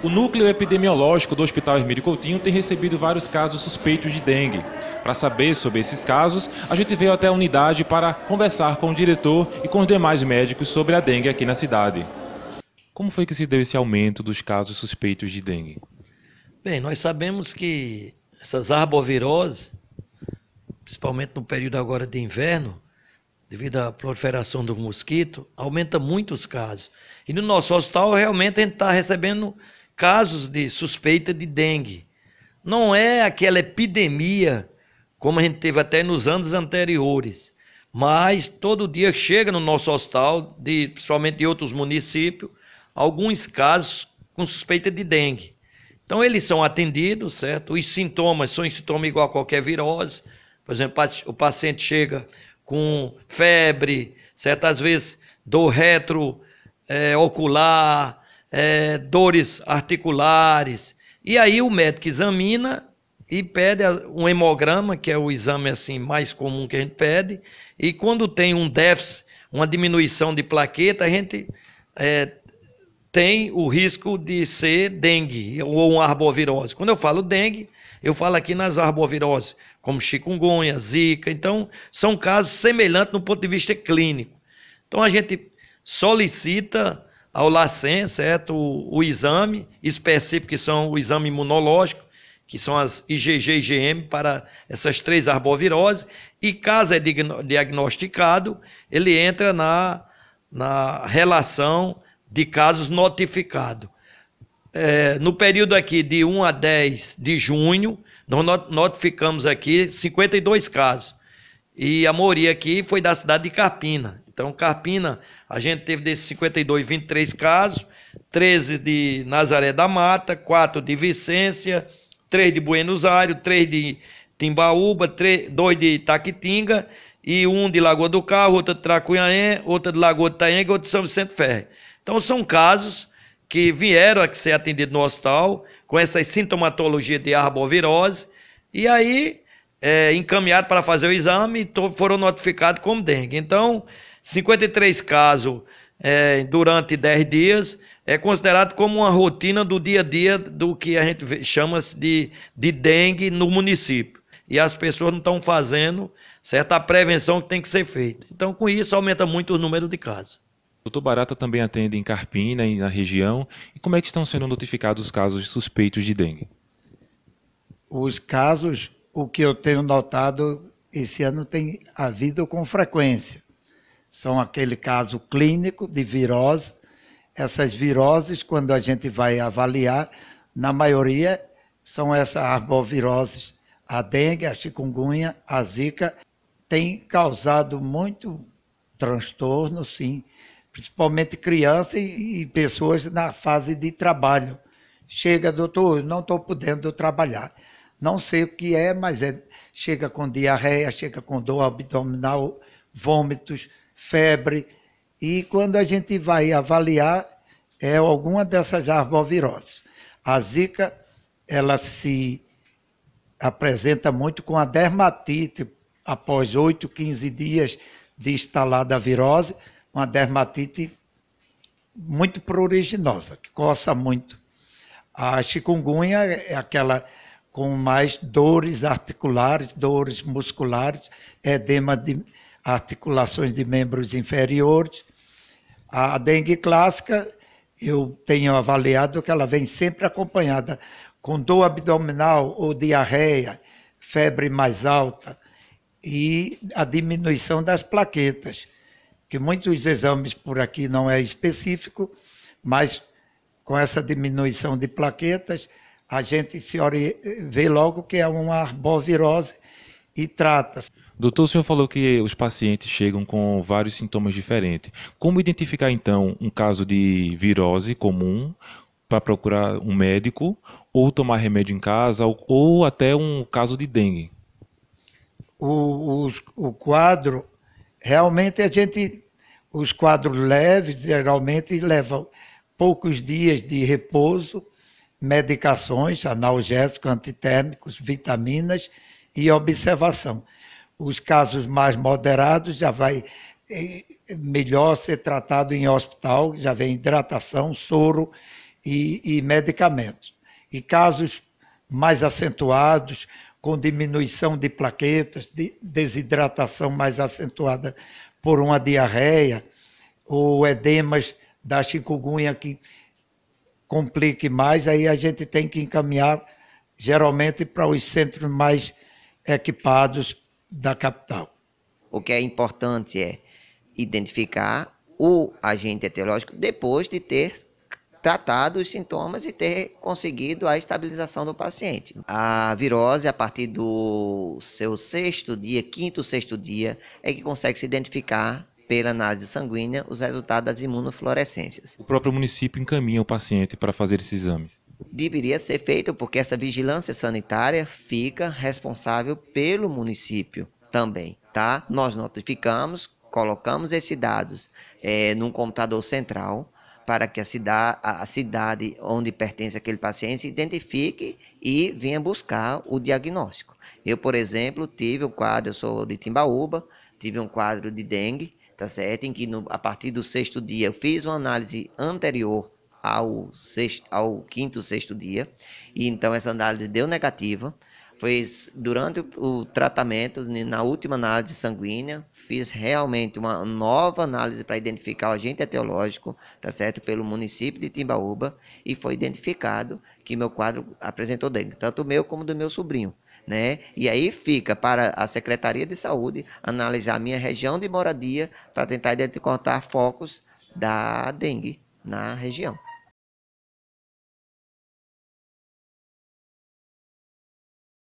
O núcleo epidemiológico do Hospital Hermílio Coutinho tem recebido vários casos suspeitos de dengue. Para saber sobre esses casos, a gente veio até a unidade para conversar com o diretor e com os demais médicos sobre a dengue aqui na cidade. Como foi que se deu esse aumento dos casos suspeitos de dengue? Bem, nós sabemos que essas arboviroses, principalmente no período agora de inverno, devido à proliferação do mosquito, aumenta muito os casos. E no nosso hospital realmente a gente está recebendo casos de suspeita de dengue. Não é aquela epidemia como a gente teve até nos anos anteriores, mas todo dia chega no nosso hostal, de, principalmente de outros municípios, alguns casos com suspeita de dengue. Então eles são atendidos, certo? Os sintomas são sintomas igual a qualquer virose. Por exemplo, o paciente chega com febre, certas vezes dor retro é, ocular, é, dores articulares. E aí o médico examina e pede um hemograma, que é o exame assim mais comum que a gente pede, e quando tem um déficit, uma diminuição de plaqueta, a gente é, tem o risco de ser dengue ou uma arbovirose. Quando eu falo dengue, eu falo aqui nas arboviroses, como chikungunya, zika, então são casos semelhantes no ponto de vista clínico. Então a gente solicita ao LACEN, certo? O, o exame específico, que são o exame imunológico, que são as IgG e IgM para essas três arboviroses, e caso é diagnosticado, ele entra na, na relação de casos notificados. É, no período aqui de 1 a 10 de junho, nós notificamos aqui 52 casos. E a maioria aqui foi da cidade de Carpina. Então, Carpina, a gente teve desses 52, 23 casos, 13 de Nazaré da Mata, 4 de Vicência, 3 de Buenos Aires, 3 de Timbaúba, 3, 2 de Itaquitinga e 1 de Lagoa do Carro, outra de Tracunhaém, outra de Lagoa do Taenga, outra de São Vicente Ferre. Então, são casos que vieram a ser atendidos no hospital com essas sintomatologia de arbovirose e aí é, eh, encaminhado para fazer o exame e foram notificados como dengue. Então, 53 casos é, durante 10 dias é considerado como uma rotina do dia a dia do que a gente chama de, de dengue no município. E as pessoas não estão fazendo certa prevenção que tem que ser feita. Então, com isso, aumenta muito o número de casos. Doutor Barata também atende em Carpina e na região. E como é que estão sendo notificados os casos suspeitos de dengue? Os casos, o que eu tenho notado, esse ano tem havido com frequência são aquele caso clínico de virose. Essas viroses, quando a gente vai avaliar, na maioria são essas arboviroses. A dengue, a chikungunya, a zika tem causado muito transtorno, sim, principalmente crianças e pessoas na fase de trabalho. Chega, doutor, não estou podendo trabalhar. Não sei o que é, mas é, chega com diarreia, chega com dor abdominal, vômitos, febre. E quando a gente vai avaliar, é alguma dessas arboviroses. A zika, ela se apresenta muito com a dermatite após 8, 15 dias de instalada a virose, uma dermatite muito pruriginosa, que coça muito. A chikungunya é aquela com mais dores articulares, dores musculares, edema de, articulações de membros inferiores. A dengue clássica, eu tenho avaliado que ela vem sempre acompanhada com dor abdominal ou diarreia, febre mais alta e a diminuição das plaquetas, que muitos exames por aqui não é específico, mas com essa diminuição de plaquetas, a gente se vê logo que é uma arbovirose e trata-se. Doutor, o senhor falou que os pacientes chegam com vários sintomas diferentes. Como identificar, então, um caso de virose comum para procurar um médico, ou tomar remédio em casa, ou, ou até um caso de dengue? O, o quadro, realmente a gente, os quadros leves geralmente levam poucos dias de repouso, medicações, analgésicos, antitérmicos, vitaminas e observação. Os casos mais moderados já vai eh, melhor ser tratado em hospital, já vem hidratação, soro e, e medicamentos. E casos mais acentuados, com diminuição de plaquetas, de desidratação mais acentuada por uma diarreia, ou edemas da chikungunya que complique mais, aí a gente tem que encaminhar geralmente para os centros mais equipados da capital. O que é importante é identificar o agente etiológico depois de ter tratado os sintomas e ter conseguido a estabilização do paciente. A virose, a partir do seu sexto dia, quinto, sexto dia, é que consegue se identificar pela análise sanguínea os resultados das imunofluorescências. O próprio município encaminha o paciente para fazer esses exames deveria ser feito porque essa vigilância sanitária fica responsável pelo município também, tá? Nós notificamos, colocamos esses dados é, num computador central para que a cidade, a cidade onde pertence aquele paciente se identifique e venha buscar o diagnóstico. Eu, por exemplo, tive um quadro, eu sou de Timbaúba, tive um quadro de dengue, tá certo? Em que no, a partir do sexto dia eu fiz uma análise anterior ao, sexto, ao quinto, sexto dia. E então essa análise deu negativa. Foi durante o tratamento, né, na última análise sanguínea, fiz realmente uma nova análise para identificar o agente etiológico, tá certo? Pelo município de Timbaúba e foi identificado que meu quadro apresentou dengue, tanto o meu como do meu sobrinho. Né? E aí fica para a Secretaria de Saúde analisar a minha região de moradia para tentar identificar focos da dengue na região.